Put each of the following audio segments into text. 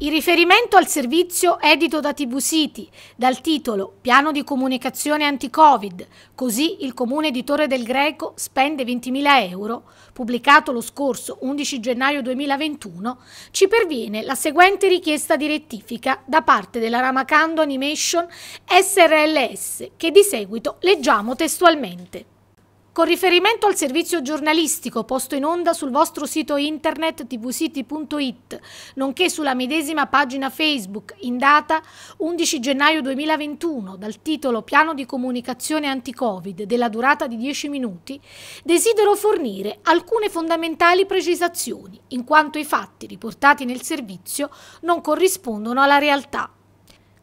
In riferimento al servizio edito da TV City, dal titolo Piano di comunicazione anti-Covid, così il comune editore del Greco spende 20.000 euro, pubblicato lo scorso 11 gennaio 2021, ci perviene la seguente richiesta di rettifica da parte della Ramacando Animation SRLS, che di seguito leggiamo testualmente. Con riferimento al servizio giornalistico posto in onda sul vostro sito internet tvcity.it, nonché sulla medesima pagina Facebook in data 11 gennaio 2021 dal titolo Piano di comunicazione anti-Covid della durata di 10 minuti, desidero fornire alcune fondamentali precisazioni, in quanto i fatti riportati nel servizio non corrispondono alla realtà.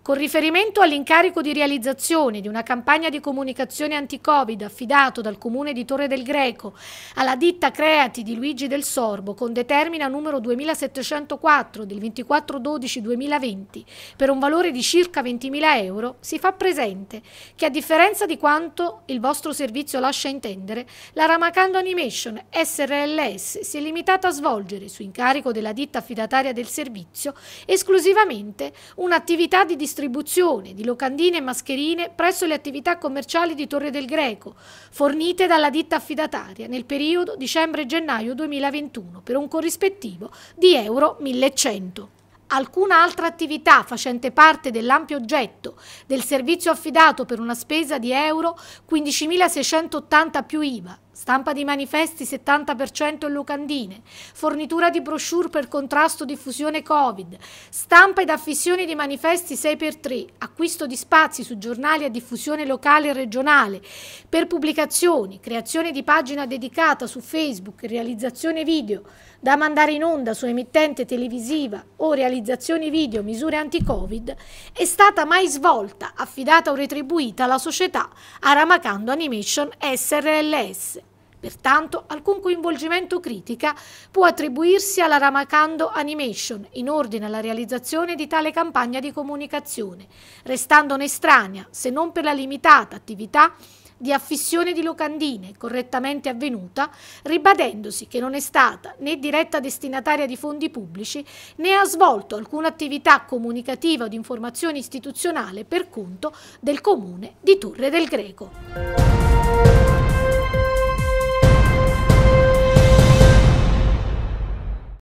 Con riferimento all'incarico di realizzazione di una campagna di comunicazione anti-Covid affidato dal Comune di Torre del Greco alla ditta Creati di Luigi del Sorbo con determina numero 2704 del 24-12-2020 per un valore di circa 20.000 euro, si fa presente che a differenza di quanto il vostro servizio lascia intendere, la Ramacando Animation SRLS si è limitata a svolgere, su incarico della ditta affidataria del servizio, esclusivamente un'attività di distribuzione distribuzione di locandine e mascherine presso le attività commerciali di Torre del Greco, fornite dalla ditta affidataria nel periodo dicembre-gennaio 2021 per un corrispettivo di euro 1100 alcuna altra attività facente parte dell'ampio oggetto del servizio affidato per una spesa di euro 15.680 più IVA Stampa di manifesti 70% in locandine, fornitura di brochure per contrasto diffusione Covid, stampa ed affissioni di manifesti 6x3, acquisto di spazi su giornali a diffusione locale e regionale, per pubblicazioni, creazione di pagina dedicata su Facebook, realizzazione video da mandare in onda su emittente televisiva o realizzazione video misure anti-Covid, è stata mai svolta, affidata o retribuita alla società Aramacando Animation SRLS. Pertanto alcun coinvolgimento critica può attribuirsi alla Ramacando Animation in ordine alla realizzazione di tale campagna di comunicazione, restandone estranea, se non per la limitata attività di affissione di locandine correttamente avvenuta, ribadendosi che non è stata né diretta destinataria di fondi pubblici né ha svolto alcuna attività comunicativa o di informazione istituzionale per conto del comune di Torre del Greco.